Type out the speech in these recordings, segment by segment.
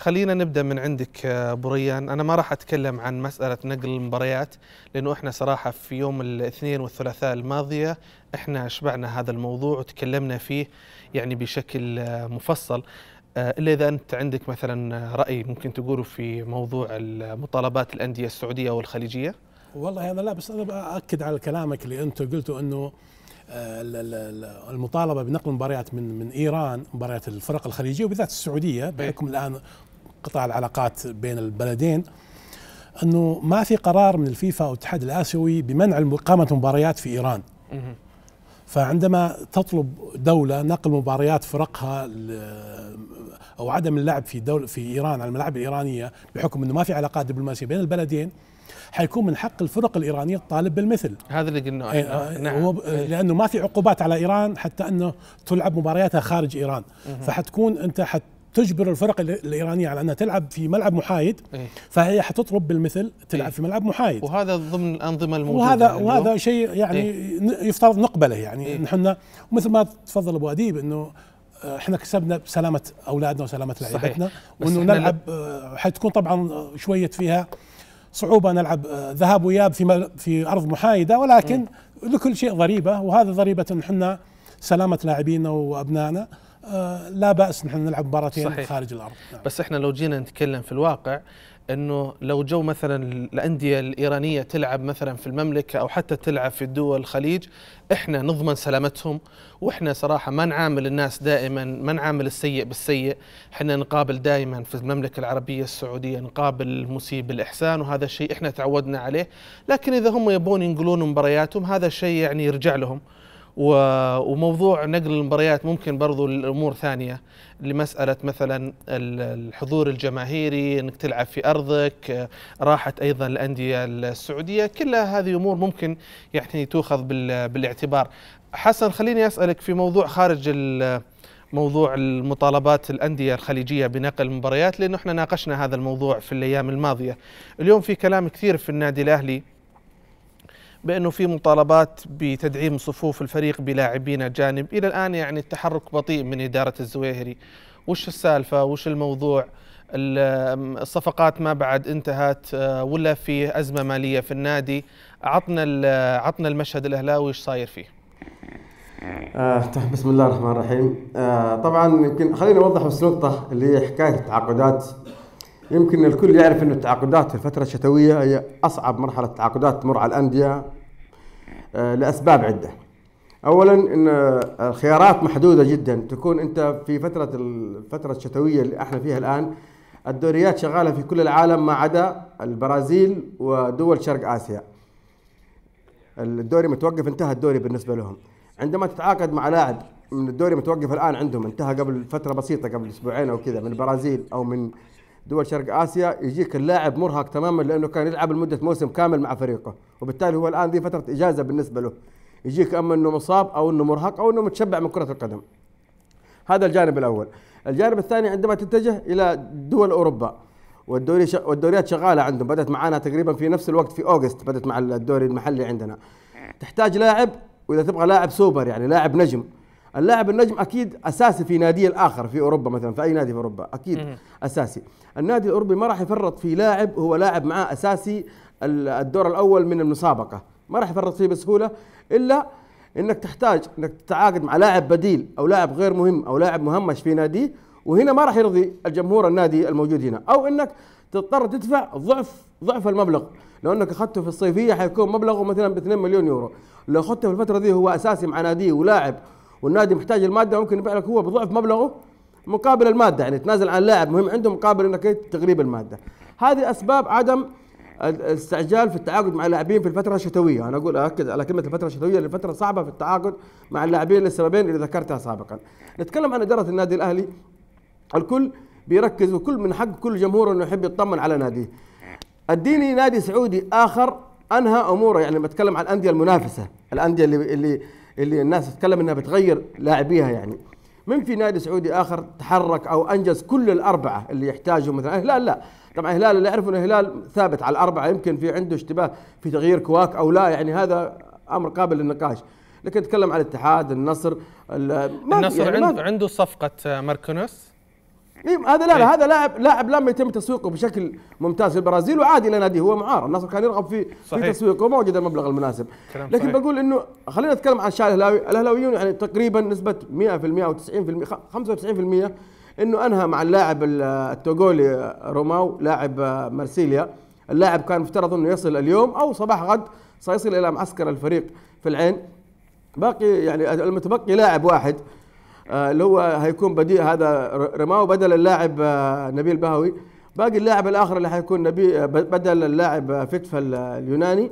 خلينا نبدا من عندك آه، بريان انا ما راح اتكلم عن مساله نقل المباريات لانه احنا صراحه في يوم الاثنين والثلاثاء الماضيه احنا اشبعنا هذا الموضوع وتكلمنا فيه يعني بشكل آه، مفصل آه، الا اذا انت عندك مثلا راي ممكن تقوله في موضوع مطالبات الانديه السعوديه والخليجيه والله انا لا بس انا باكد على كلامك اللي انت قلته انه المطالبه بنقل مباريات من من ايران مباريات الفرق الخليجيه وبالذات السعوديه إيه. بحكم الان قطاع العلاقات بين البلدين انه ما في قرار من الفيفا او الاتحاد الاسيوي بمنع اقامه مباريات في ايران فعندما تطلب دوله نقل مباريات فرقها او عدم اللعب في دول في ايران على الملاعب الايرانيه بحكم انه ما في علاقات دبلوماسيه بين البلدين حيكون من حق الفرق الايرانيه الطالب بالمثل هذا اللي قلناه آه نعم هو إيه. لانه ما في عقوبات على ايران حتى انه تلعب مبارياتها خارج ايران فحتكون انت حت تجبر الفرق الايرانيه على انها تلعب في ملعب محايد إيه؟ فهي حتطلب بالمثل تلعب إيه؟ في ملعب محايد وهذا ضمن الانظمه الموجوده وهذا يعني وهذا شيء يعني إيه؟ يفترض نقبله يعني إيه؟ نحن مثل ما تفضل ابو اديب انه آه، احنا كسبنا بسلامه اولادنا وسلامه لعيبتنا وانه نلعب آه، حتكون طبعا شويه فيها صعوبه نلعب آه، ذهاب واياب في في ارض محايده ولكن إيه؟ لكل شيء ضريبه وهذا ضريبه ان احنا سلامه لاعبينا وابنائنا لا باس نحن نلعب مباراتين صحيح. خارج الارض نعم. بس احنا لو جينا نتكلم في الواقع انه لو جو مثلا الانديه الايرانيه تلعب مثلا في المملكه او حتى تلعب في دول الخليج احنا نضمن سلامتهم واحنا صراحه ما نعامل الناس دائما ما نعامل السيء بالسيء احنا نقابل دائما في المملكه العربيه السعوديه نقابل المسيء بالاحسان وهذا الشيء احنا تعودنا عليه لكن اذا هم يبون ينقلون مبارياتهم هذا الشيء يعني يرجع لهم وموضوع نقل المباريات ممكن برضو الامور ثانيه لمساله مثلا الحضور الجماهيري انك تلعب في ارضك راحه ايضا الانديه السعوديه كلها هذه امور ممكن يعني تؤخذ بالاعتبار حسن خليني اسالك في موضوع خارج موضوع المطالبات الانديه الخليجيه بنقل المباريات لانه احنا ناقشنا هذا الموضوع في الايام الماضيه اليوم في كلام كثير في النادي الاهلي بانه في مطالبات بتدعيم صفوف الفريق بلاعبين اجانب الى الان يعني التحرك بطيء من اداره الزويهري وش السالفه وش الموضوع الصفقات ما بعد انتهت آه، ولا في ازمه ماليه في النادي عطنا عطنا المشهد الاهلاوي ايش صاير فيه آه طيب، بسم الله الرحمن الرحيم آه طبعا يمكن خليني اوضح بس نقطه اللي هي حكايه التعاقدات يمكن الكل يعرف أن التعاقدات في الفترة الشتوية هي أصعب مرحلة تعاقدات تمر على الأندية آه، لأسباب عدة أولا أن الخيارات محدودة جدا تكون أنت في فترة الفترة الشتوية اللي احنا فيها الآن الدوريات شغالة في كل العالم ما عدا البرازيل ودول شرق آسيا الدوري متوقف انتهى الدوري بالنسبة لهم عندما تتعاقد مع لاعب من الدوري متوقف الآن عندهم انتهى قبل فترة بسيطة قبل أسبوعين أو كذا من البرازيل أو من دول شرق اسيا يجيك اللاعب مرهق تماما لانه كان يلعب لمده موسم كامل مع فريقه وبالتالي هو الان دي فتره اجازه بالنسبه له يجيك اما انه مصاب او انه مرهق او انه متشبع من كره القدم هذا الجانب الاول الجانب الثاني عندما تتجه الى دول اوروبا والدوري ش... والدوريات شغاله عندهم بدات معانا تقريبا في نفس الوقت في اوغست بدات مع الدوري المحلي عندنا تحتاج لاعب واذا تبغى لاعب سوبر يعني لاعب نجم اللاعب النجم اكيد اساسي في ناديه الاخر في اوروبا مثلا في اي نادي في اوروبا اكيد مم. اساسي النادي الاوروبي ما راح يفرط في لاعب هو لاعب معاه اساسي الدور الاول من المسابقه ما راح يفرط فيه بسهوله الا انك تحتاج انك تتعاقد مع لاعب بديل او لاعب غير مهم او لاعب مهمش في ناديه وهنا ما راح يرضي الجمهور النادي الموجود هنا او انك تضطر تدفع ضعف ضعف المبلغ لو انك اخذته في الصيفيه حيكون مبلغه مثلا ب 2 مليون يورو لو اخذته في الفتره دي هو اساسي مع ناديه ولاعب والنادي محتاج الماده ممكن يبيع لك هو بضعف مبلغه مقابل الماده يعني تنازل عن لاعب مهم عنده مقابل انك تغريب الماده هذه اسباب عدم الاستعجال في التعاقد مع اللاعبين في الفتره الشتويه انا اقول اكد على كلمه الفتره الشتويه الفتره صعبه في التعاقد مع اللاعبين للسببين اللي ذكرتها سابقا نتكلم عن اداره النادي الاهلي الكل بيركز وكل من حق كل جمهور انه يحب يطمن على ناديه اديني نادي سعودي اخر انهى اموره يعني بتكلم عن الانديه المنافسه الانديه اللي اللي اللي الناس تتكلم انها بتغير لاعبيها يعني من في نادي سعودي اخر تحرك او انجز كل الاربعه اللي يحتاجهم مثلا الهلال لا طبعا الهلال اللي يعرف ان الهلال ثابت على الاربعه يمكن في عنده اشتباه في تغيير كواك او لا يعني هذا امر قابل للنقاش لكن اتكلم عن الاتحاد النصر النصر يعني عنده عنده صفقه ماركونوس إيه، هذا لا, لا إيه. هذا لاعب لاعب لم يتم تسويقه بشكل ممتاز في البرازيل وعادي الى ناديه هو معار النصر كان يرغب في صحيح. في تسويقه وجد المبلغ المناسب لكن صحيح. بقول انه خلينا نتكلم عن الشارع الهلاوي الهلاويون يعني تقريبا نسبه 100% او 90% 95% انه انهى مع اللاعب التوغولي روماو لاعب آه، مرسيليا اللاعب كان مفترض انه يصل اليوم او صباح غد سيصل الى معسكر الفريق في العين باقي يعني المتبقي لاعب واحد آه، اللي هو هيكون بديل هذا رماو بدل اللاعب آه، نبيل بهوي باقي اللاعب الاخر اللي حيكون نبي آه، بدل اللاعب فتفة اليوناني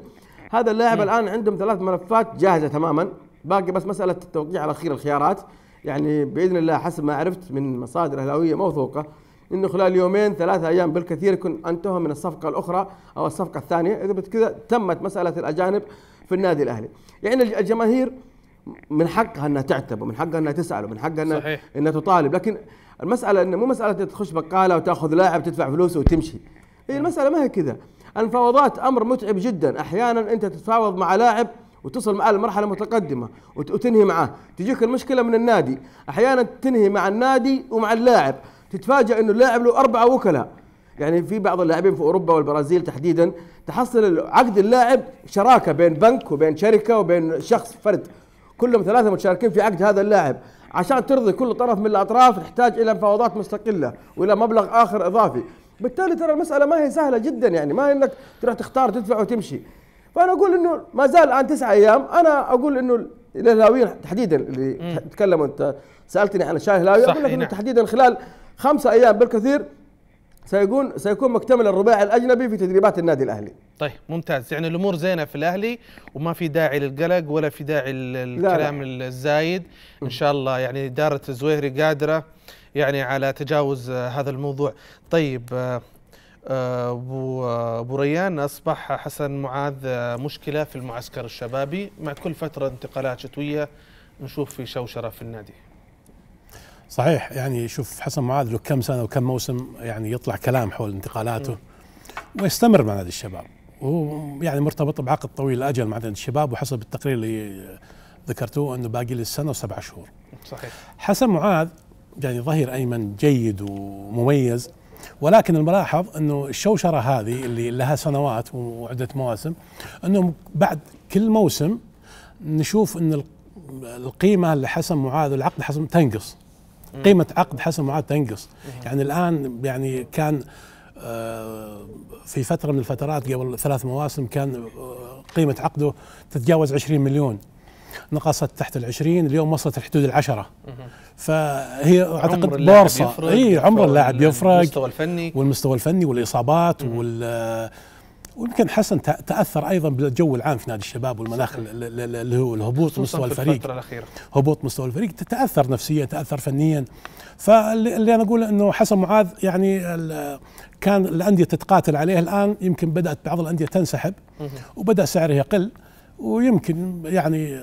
هذا اللاعب الان عندهم ثلاث ملفات جاهزه تماما باقي بس مساله التوقيع الاخير الخيارات يعني باذن الله حسب ما عرفت من مصادر اهلاويه موثوقه انه خلال يومين ثلاثة ايام بالكثير يكون انتهى من الصفقه الاخرى او الصفقه الثانيه اذا كذا تمت مساله الاجانب في النادي الاهلي يعني الجماهير من حقها انها تعتب ومن حقها انها تسال ومن حقها انها صحيح. انها تطالب لكن المساله انه مو مساله تخش بقاله وتاخذ لاعب تدفع فلوسه وتمشي هي نعم. المساله ما هي كذا المفاوضات امر متعب جدا احيانا انت تتفاوض مع لاعب وتصل معاه لمرحله متقدمه وتنهي معاه تجيك المشكله من النادي احيانا تنهي مع النادي ومع اللاعب تتفاجئ انه اللاعب له اربعه وكلاء يعني في بعض اللاعبين في اوروبا والبرازيل تحديدا تحصل عقد اللاعب شراكه بين بنك وبين شركه وبين شخص فرد كلهم ثلاثه متشاركين في عقد هذا اللاعب عشان ترضي كل طرف من الاطراف تحتاج الى مفاوضات مستقله والى مبلغ اخر اضافي بالتالي ترى المساله ما هي سهله جدا يعني ما انك تروح تختار تدفع وتمشي فانا اقول انه ما زال الان تسعة ايام انا اقول انه الهلاويين تحديدا اللي تكلموا انت سالتني عن الشاي الهلاوي اقول لك انه نعم. تحديدا خلال خمسة ايام بالكثير سيكون سيكون مكتمل الرباعي الاجنبي في تدريبات النادي الاهلي. طيب ممتاز يعني الامور زينه في الاهلي وما في داعي للقلق ولا في داعي للكلام الزايد ان شاء الله يعني اداره الزويري قادره يعني على تجاوز هذا الموضوع. طيب آه، آه، ابو ابو ريان اصبح حسن معاذ آه، مشكله في المعسكر الشبابي مع كل فتره انتقالات شتويه نشوف في شوشره في النادي. صحيح يعني شوف حسن معاذ له كم سنه وكم موسم يعني يطلع كلام حول انتقالاته م. ويستمر مع نادي الشباب وهو يعني مرتبط بعقد طويل الاجل مع نادي الشباب وحسب التقرير اللي ذكرتوه انه باقي له سنه وسبع شهور صحيح حسن معاذ يعني ظهير ايمن جيد ومميز ولكن الملاحظ انه الشوشره هذه اللي لها سنوات وعده مواسم انه بعد كل موسم نشوف ان القيمه لحسن معاذ والعقد حسن تنقص قيمه عقد حسن معاذ تنقص يعني الان يعني كان آه، في فتره من الفترات قبل ثلاث مواسم كان آه، قيمه عقده تتجاوز 20 مليون نقصت تحت ال 20 اليوم وصلت الحدود العشرة فهي اعتقد بورصه اي عمر اللاعب يفرق الفني والمستوى الفني والاصابات وال آه، ويمكن حسن تاثر ايضا بالجو العام في نادي الشباب والمناخ اللي هو الهبوط مستوى الفريق هبوط مستوى الفريق تتاثر نفسيا تاثر فنيا فاللي انا اقول انه حسن معاذ يعني كان الانديه تتقاتل عليه الان يمكن بدات بعض الانديه تنسحب وبدا سعره يقل ويمكن يعني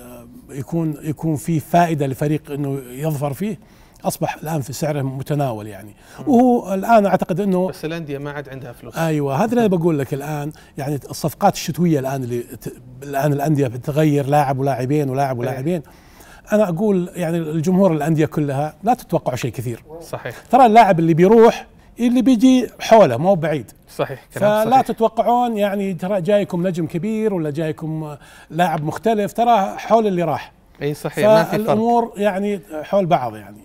يكون يكون في فائده لفريق انه يظفر فيه اصبح الان في سعره متناول يعني مم. وهو الان اعتقد انه بس الانديه ما عاد عندها فلوس ايوه هذا اللي بقول لك الان يعني الصفقات الشتويه الان اللي ت... الان الانديه بتغير لاعب ولاعبين ولاعب ولاعبين إيه. انا اقول يعني الجمهور الانديه كلها لا تتوقعوا شيء كثير صحيح ترى اللاعب اللي بيروح اللي بيجي حوله مو بعيد صحيح كلام فلا صحيح. تتوقعون يعني ترى جايكم نجم كبير ولا جايكم لاعب مختلف ترى حول اللي راح اي صحيح ما في فرق الامور يعني حول بعض يعني